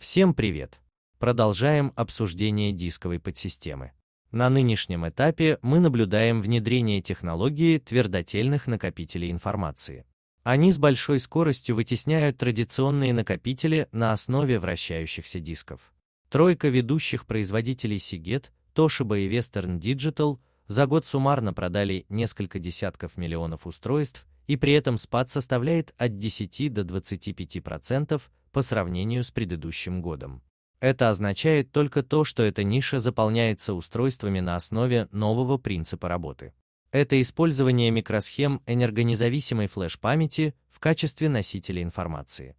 Всем привет! Продолжаем обсуждение дисковой подсистемы. На нынешнем этапе мы наблюдаем внедрение технологии твердотельных накопителей информации. Они с большой скоростью вытесняют традиционные накопители на основе вращающихся дисков. Тройка ведущих производителей Seagate, Toshiba и Western Digital за год суммарно продали несколько десятков миллионов устройств, и при этом спад составляет от 10 до 25%, процентов по сравнению с предыдущим годом. Это означает только то, что эта ниша заполняется устройствами на основе нового принципа работы. Это использование микросхем энергонезависимой флеш-памяти в качестве носителя информации.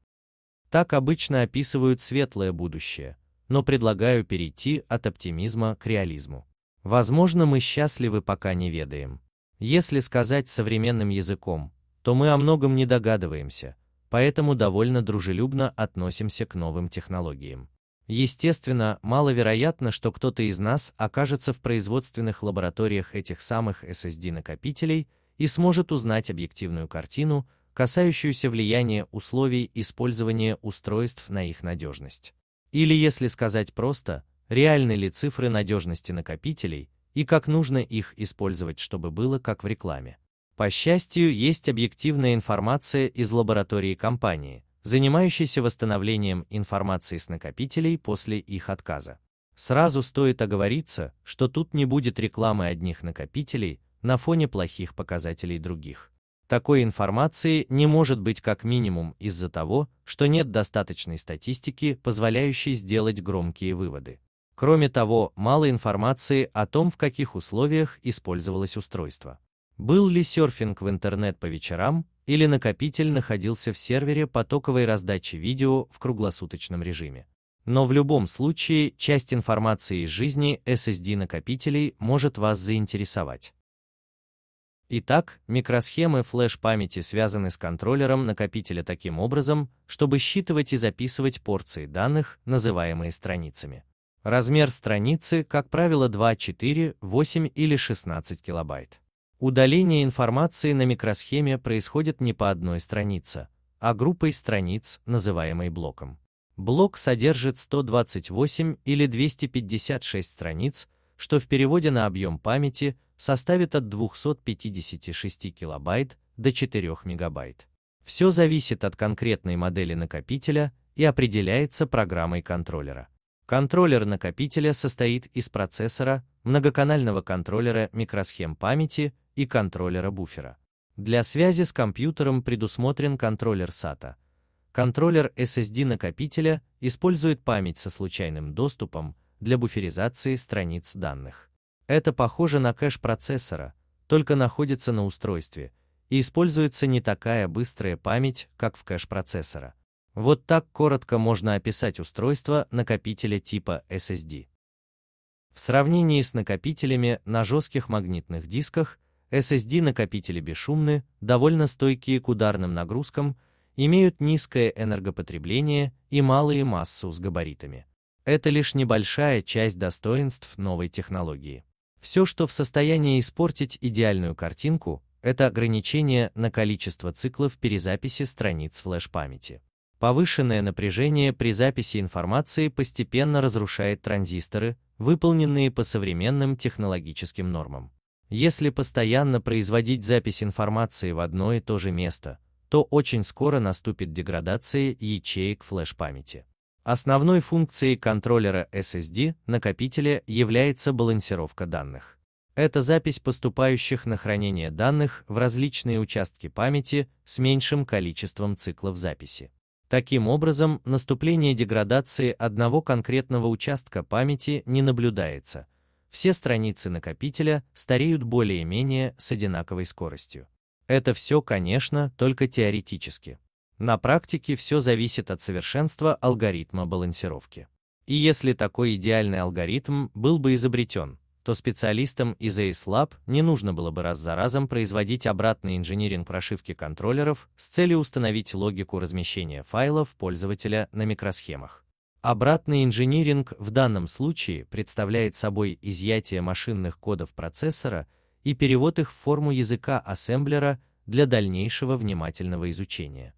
Так обычно описывают светлое будущее, но предлагаю перейти от оптимизма к реализму. Возможно, мы счастливы, пока не ведаем. Если сказать современным языком, то мы о многом не догадываемся, поэтому довольно дружелюбно относимся к новым технологиям. Естественно, маловероятно, что кто-то из нас окажется в производственных лабораториях этих самых SSD-накопителей и сможет узнать объективную картину, касающуюся влияния условий использования устройств на их надежность. Или, если сказать просто, реальны ли цифры надежности накопителей и как нужно их использовать, чтобы было как в рекламе. По счастью, есть объективная информация из лаборатории компании, занимающейся восстановлением информации с накопителей после их отказа. Сразу стоит оговориться, что тут не будет рекламы одних накопителей на фоне плохих показателей других. Такой информации не может быть как минимум из-за того, что нет достаточной статистики, позволяющей сделать громкие выводы. Кроме того, мало информации о том, в каких условиях использовалось устройство. Был ли серфинг в интернет по вечерам, или накопитель находился в сервере потоковой раздачи видео в круглосуточном режиме. Но в любом случае, часть информации из жизни SSD-накопителей может вас заинтересовать. Итак, микросхемы флеш-памяти связаны с контроллером накопителя таким образом, чтобы считывать и записывать порции данных, называемые страницами. Размер страницы, как правило, 2, 4, 8 или 16 килобайт. Удаление информации на микросхеме происходит не по одной странице, а группой страниц, называемой блоком. Блок содержит 128 или 256 страниц, что в переводе на объем памяти составит от 256 килобайт до 4 мегабайт. Все зависит от конкретной модели накопителя и определяется программой контроллера. Контроллер накопителя состоит из процессора, многоканального контроллера микросхем памяти и контроллера буфера. Для связи с компьютером предусмотрен контроллер SATA. Контроллер SSD накопителя использует память со случайным доступом для буферизации страниц данных. Это похоже на кэш процессора, только находится на устройстве, и используется не такая быстрая память, как в кэш процессора. Вот так коротко можно описать устройство накопителя типа SSD. В сравнении с накопителями на жестких магнитных дисках – SSD-накопители бесшумны, довольно стойкие к ударным нагрузкам, имеют низкое энергопотребление и малые массу с габаритами. Это лишь небольшая часть достоинств новой технологии. Все, что в состоянии испортить идеальную картинку, это ограничение на количество циклов перезаписи страниц флеш-памяти. Повышенное напряжение при записи информации постепенно разрушает транзисторы, выполненные по современным технологическим нормам. Если постоянно производить запись информации в одно и то же место, то очень скоро наступит деградация ячеек флеш-памяти. Основной функцией контроллера SSD накопителя является балансировка данных. Это запись поступающих на хранение данных в различные участки памяти с меньшим количеством циклов записи. Таким образом, наступление деградации одного конкретного участка памяти не наблюдается – все страницы накопителя стареют более-менее с одинаковой скоростью. Это все, конечно, только теоретически. На практике все зависит от совершенства алгоритма балансировки. И если такой идеальный алгоритм был бы изобретен, то специалистам из ACE не нужно было бы раз за разом производить обратный инжиниринг прошивки контроллеров с целью установить логику размещения файлов пользователя на микросхемах. Обратный инжиниринг в данном случае представляет собой изъятие машинных кодов процессора и перевод их в форму языка ассемблера для дальнейшего внимательного изучения.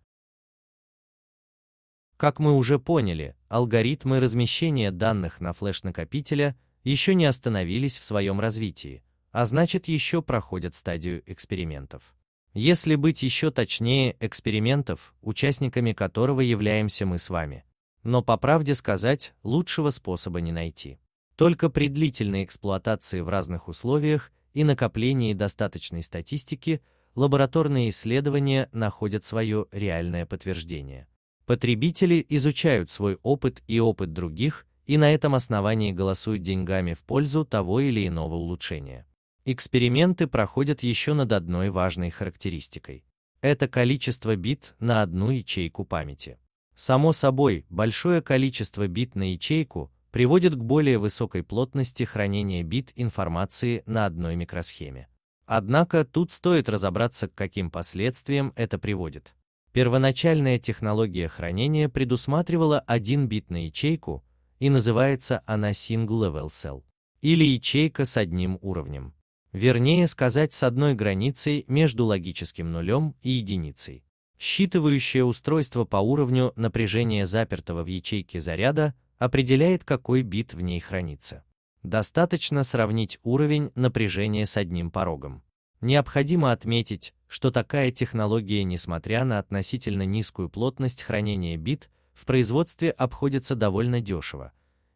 Как мы уже поняли, алгоритмы размещения данных на флеш-накопителя еще не остановились в своем развитии, а значит еще проходят стадию экспериментов. Если быть еще точнее экспериментов, участниками которого являемся мы с вами – но по правде сказать, лучшего способа не найти. Только при длительной эксплуатации в разных условиях и накоплении достаточной статистики лабораторные исследования находят свое реальное подтверждение. Потребители изучают свой опыт и опыт других, и на этом основании голосуют деньгами в пользу того или иного улучшения. Эксперименты проходят еще над одной важной характеристикой. Это количество бит на одну ячейку памяти. Само собой, большое количество бит на ячейку приводит к более высокой плотности хранения бит информации на одной микросхеме. Однако тут стоит разобраться, к каким последствиям это приводит. Первоначальная технология хранения предусматривала один бит на ячейку, и называется она Single Level Cell, или ячейка с одним уровнем. Вернее сказать, с одной границей между логическим нулем и единицей. Считывающее устройство по уровню напряжения запертого в ячейке заряда определяет, какой бит в ней хранится. Достаточно сравнить уровень напряжения с одним порогом. Необходимо отметить, что такая технология, несмотря на относительно низкую плотность хранения бит, в производстве обходится довольно дешево,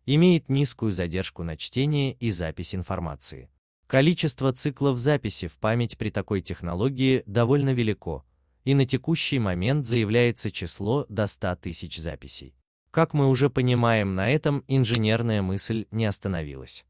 имеет низкую задержку на чтение и запись информации. Количество циклов записи в память при такой технологии довольно велико, и на текущий момент заявляется число до 100 тысяч записей. Как мы уже понимаем, на этом инженерная мысль не остановилась.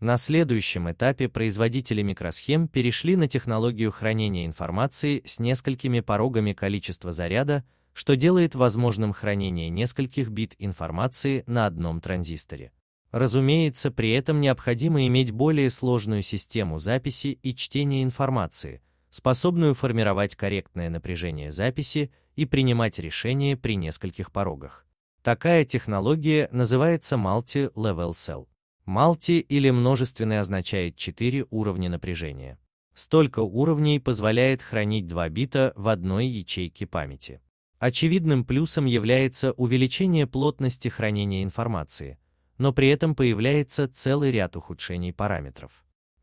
На следующем этапе производители микросхем перешли на технологию хранения информации с несколькими порогами количества заряда, что делает возможным хранение нескольких бит информации на одном транзисторе. Разумеется, при этом необходимо иметь более сложную систему записи и чтения информации, способную формировать корректное напряжение записи и принимать решения при нескольких порогах. Такая технология называется Multi-Level Cell. Multi или множественный означает 4 уровня напряжения. Столько уровней позволяет хранить два бита в одной ячейке памяти. Очевидным плюсом является увеличение плотности хранения информации, но при этом появляется целый ряд ухудшений параметров.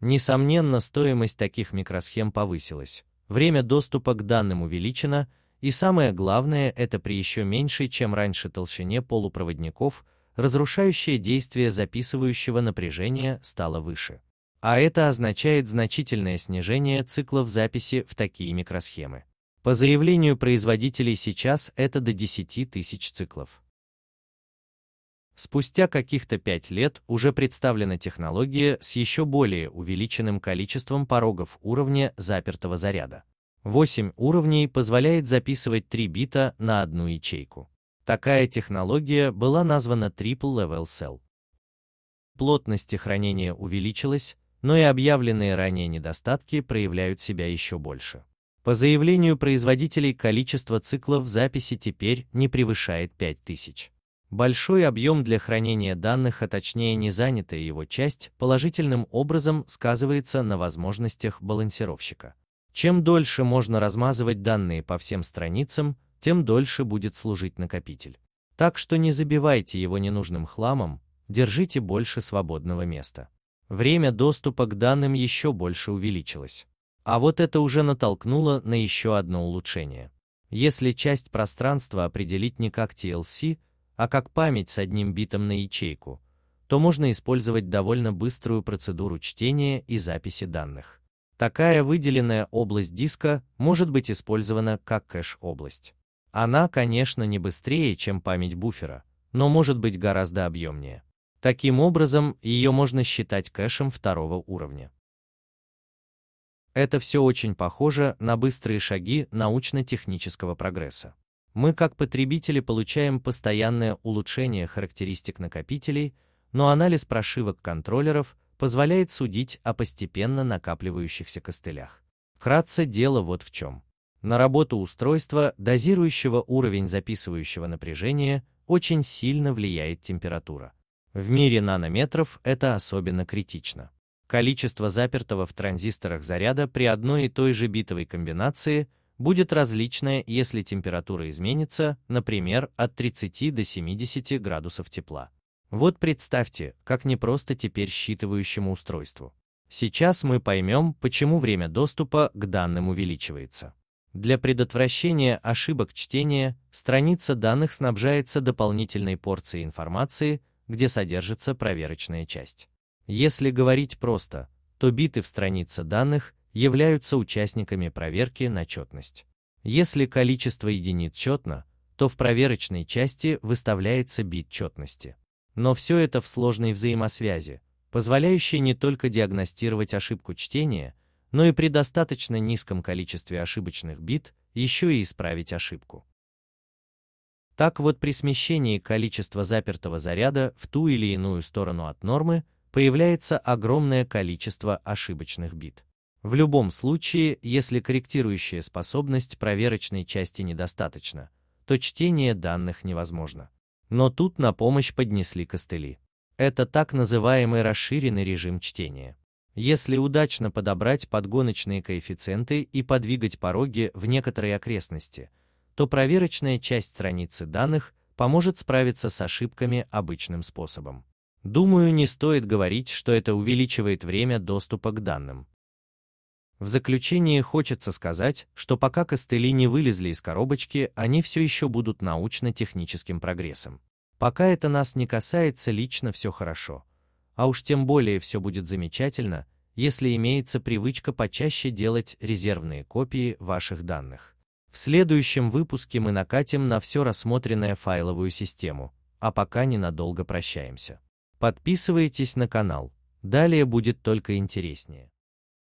Несомненно, стоимость таких микросхем повысилась, время доступа к данным увеличено, и самое главное это при еще меньшей, чем раньше толщине полупроводников, разрушающее действие записывающего напряжения стало выше. А это означает значительное снижение циклов записи в такие микросхемы. По заявлению производителей сейчас это до 10 тысяч циклов. Спустя каких-то пять лет уже представлена технология с еще более увеличенным количеством порогов уровня запертого заряда. 8 уровней позволяет записывать 3 бита на одну ячейку. Такая технология была названа Triple Level Cell. Плотность хранения увеличилась, но и объявленные ранее недостатки проявляют себя еще больше. По заявлению производителей количество циклов записи теперь не превышает 5000. Большой объем для хранения данных, а точнее незанятая его часть, положительным образом сказывается на возможностях балансировщика. Чем дольше можно размазывать данные по всем страницам, тем дольше будет служить накопитель. Так что не забивайте его ненужным хламом, держите больше свободного места. Время доступа к данным еще больше увеличилось. А вот это уже натолкнуло на еще одно улучшение. Если часть пространства определить не как TLC, а как память с одним битом на ячейку, то можно использовать довольно быструю процедуру чтения и записи данных. Такая выделенная область диска может быть использована как кэш-область. Она, конечно, не быстрее, чем память буфера, но может быть гораздо объемнее. Таким образом, ее можно считать кэшем второго уровня. Это все очень похоже на быстрые шаги научно-технического прогресса. Мы как потребители получаем постоянное улучшение характеристик накопителей, но анализ прошивок контроллеров позволяет судить о постепенно накапливающихся костылях. Вкратце дело вот в чем. На работу устройства дозирующего уровень записывающего напряжения очень сильно влияет температура. В мире нанометров это особенно критично. Количество запертого в транзисторах заряда при одной и той же битовой комбинации – будет различное, если температура изменится, например, от 30 до 70 градусов тепла. Вот представьте, как непросто теперь считывающему устройству. Сейчас мы поймем, почему время доступа к данным увеличивается. Для предотвращения ошибок чтения страница данных снабжается дополнительной порцией информации, где содержится проверочная часть. Если говорить просто, то биты в странице данных являются участниками проверки на четность. Если количество единиц четно, то в проверочной части выставляется бит четности. Но все это в сложной взаимосвязи, позволяющей не только диагностировать ошибку чтения, но и при достаточно низком количестве ошибочных бит еще и исправить ошибку. Так вот при смещении количества запертого заряда в ту или иную сторону от нормы появляется огромное количество ошибочных бит. В любом случае, если корректирующая способность проверочной части недостаточно, то чтение данных невозможно. Но тут на помощь поднесли костыли. Это так называемый расширенный режим чтения. Если удачно подобрать подгоночные коэффициенты и подвигать пороги в некоторые окрестности, то проверочная часть страницы данных поможет справиться с ошибками обычным способом. Думаю, не стоит говорить, что это увеличивает время доступа к данным. В заключение хочется сказать, что пока костыли не вылезли из коробочки, они все еще будут научно-техническим прогрессом. Пока это нас не касается, лично все хорошо. А уж тем более все будет замечательно, если имеется привычка почаще делать резервные копии ваших данных. В следующем выпуске мы накатим на все рассмотренное файловую систему, а пока ненадолго прощаемся. Подписывайтесь на канал, далее будет только интереснее.